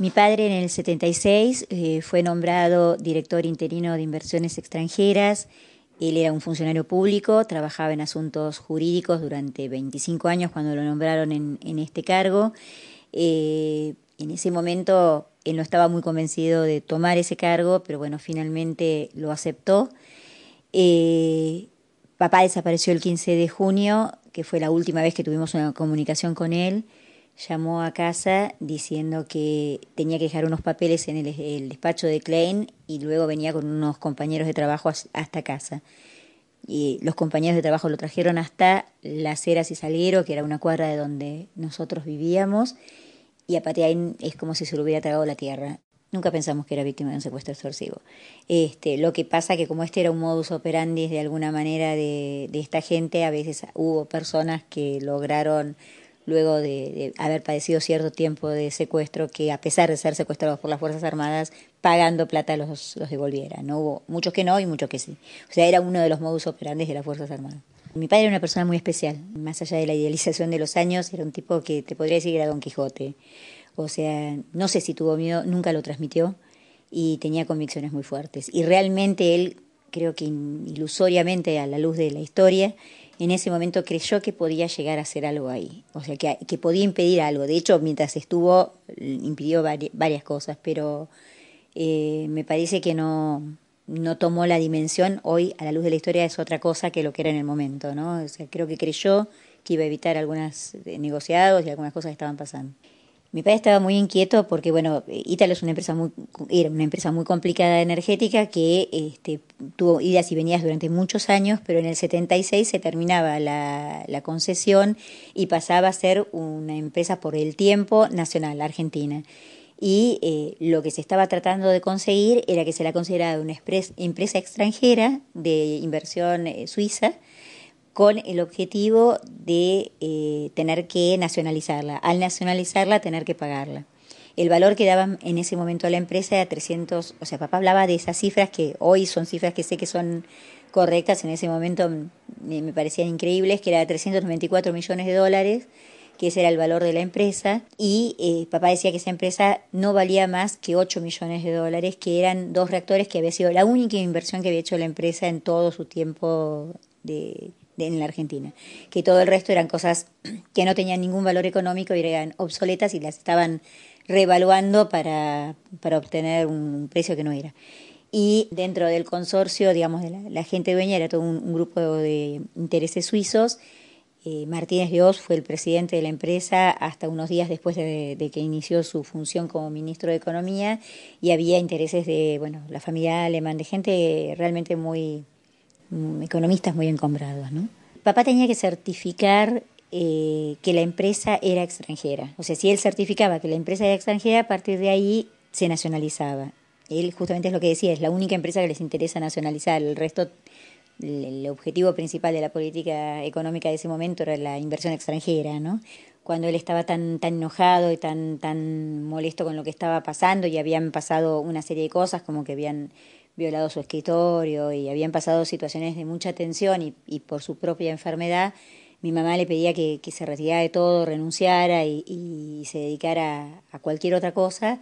Mi padre en el 76 eh, fue nombrado director interino de inversiones extranjeras. Él era un funcionario público, trabajaba en asuntos jurídicos durante 25 años cuando lo nombraron en, este cargo. Eh, en ese momento él no estaba muy convencido de tomar ese cargo, pero bueno, finalmente lo aceptó. Eh, papá desapareció el 15 de junio, que fue la última vez que tuvimos una comunicación con él llamó a casa diciendo que tenía que dejar unos papeles en el, despacho de Klein y luego venía con unos compañeros de trabajo hasta casa. Y los compañeros de trabajo lo trajeron hasta Las Heras y Salguero, que era una cuadra de donde nosotros vivíamos, y a ahí es como si se lo hubiera tragado la tierra. Nunca pensamos que era víctima de un secuestro extorsivo. Este, lo que pasa que como este era un modus operandi de alguna manera de, de esta gente, a veces hubo personas que lograron luego de, haber padecido cierto tiempo de secuestro, que a pesar de ser secuestrados por las Fuerzas Armadas, pagando plata los, los devolviera. No hubo muchos que no y muchos que sí. O sea, era uno de los modus operandi de las Fuerzas Armadas. Mi padre era una persona muy especial, más allá de la idealización de los años, era un tipo que te podría decir era Don Quijote. O sea, no sé si tuvo miedo, nunca lo transmitió y tenía convicciones muy fuertes. Y realmente él, creo que ilusoriamente a la luz de la historia, en ese momento creyó que podía llegar a hacer algo ahí, o sea, que, que podía impedir algo. De hecho, mientras estuvo, impidió varias cosas, pero eh, me parece que no, no tomó la dimensión. Hoy, a la luz de la historia, es otra cosa que lo que era en el momento, ¿no? O sea, creo que creyó que iba a evitar algunos eh, negociados y algunas cosas que estaban pasando. Mi padre estaba muy inquieto porque, bueno, Italo es una empresa muy, era una empresa muy complicada energética que este, tuvo idas y venidas durante muchos años, pero en el 76 se terminaba la, concesión y pasaba a ser una empresa por el tiempo nacional, argentina y eh, lo que se estaba tratando de conseguir era que se la considerara una empresa extranjera de inversión eh, suiza con el objetivo de eh, tener que nacionalizarla, al nacionalizarla tener que pagarla el valor que daban en ese momento a la empresa era 300, o sea, papá hablaba de esas cifras que hoy son cifras que sé que son correctas, en ese momento mm, eh, me parecían increíbles, que era 394 millones de dólares, que ese era el valor de la empresa, y eh, papá decía que esa empresa no valía más que 8 millones de dólares, que eran dos reactores que había sido la única inversión que había hecho la empresa en todo su tiempo en la Argentina, que todo el resto eran cosas que no tenían ningún valor económico y eran obsoletas y las estaban reevaluando para, obtener un precio que no era. Y dentro del consorcio, digamos, de la, gente dueña era todo un, grupo de intereses suizos. Eh, Martínez Dios fue el presidente de la empresa hasta unos días después de, que inició su función como ministro de Economía y había intereses de, bueno, la familia alemán, de gente realmente muy, economistas muy encombrados, ¿no? Papá tenía que certificar eh, que la empresa era extranjera. O sea, si él certificaba que la empresa era extranjera, a partir de ahí se nacionalizaba. Él justamente es lo que decía, es la única empresa que les interesa nacionalizar. El resto, el objetivo principal de la política económica de ese momento era la inversión extranjera, ¿no? cuando él estaba tan, tan enojado y tan, tan molesto con lo que estaba pasando y habían pasado una serie de cosas como que habían violado su escritorio y habían pasado situaciones de mucha tensión y, y por su propia enfermedad, mi mamá le pedía que, se retirara de todo, renunciara y, se dedicara a, cualquier otra cosa.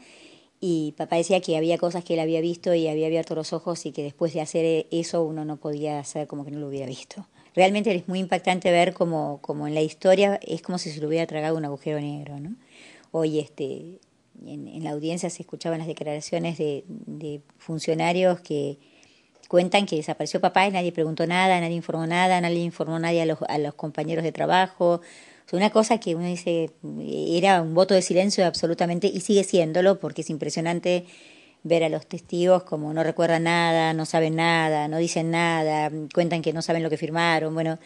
Y papá decía que había cosas que él había visto y había abierto los ojos y que después de hacer eso uno no podía hacer como que no lo hubiera visto. Realmente es muy impactante ver como, como en la historia es como si se lo hubiera tragado un agujero negro. ¿no? Hoy este, en, la audiencia se escuchaban las declaraciones de funcionarios que, Cuentan que desapareció papá y nadie preguntó nada, nadie informó nada, nadie informó nadie a los, compañeros de trabajo. una cosa que uno dice era un voto de silencio absolutamente y sigue siéndolo porque es impresionante ver a los testigos como no recuerdan nada, no saben nada, no dicen nada, cuentan que no saben lo que firmaron. Bueno,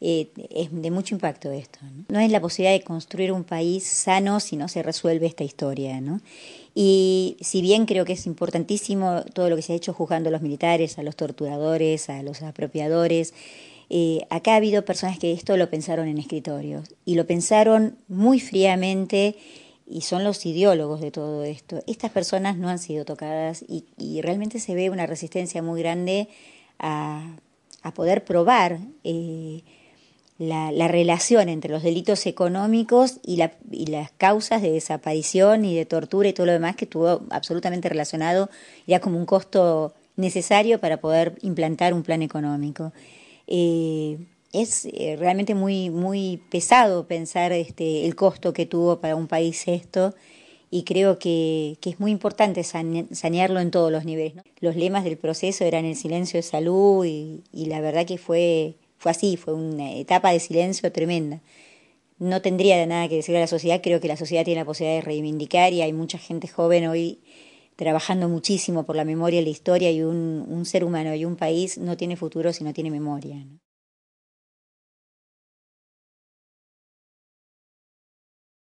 eh, es de mucho impacto esto. ¿no? ¿no? es la posibilidad de construir un país sano si no se resuelve esta historia. ¿no? Y si bien creo que es importantísimo todo lo que se ha hecho juzgando a los militares, a los torturadores, a los apropiadores, eh, acá ha habido personas que esto lo pensaron en escritorios y lo pensaron muy fríamente y son los ideólogos de todo esto. Estas personas no han sido tocadas y, realmente se ve una resistencia muy grande a, poder probar. Eh, la, relación entre los delitos económicos y, las causas de desaparición y de tortura y todo lo demás que estuvo absolutamente relacionado, ya como un costo necesario para poder implantar un plan económico. Eh, es eh, realmente muy, muy pesado pensar este, el costo que tuvo para un país esto y creo que, es muy importante sanearlo en todos los niveles. Los lemas del proceso eran el silencio de salud y, y la verdad que fue fue así, fue una etapa de silencio tremenda. No tendría nada que decir a la sociedad, creo que la sociedad tiene la posibilidad de reivindicar y hay mucha gente joven hoy trabajando muchísimo por la memoria y la historia y un, ser humano y un país no tiene futuro si no tiene memoria.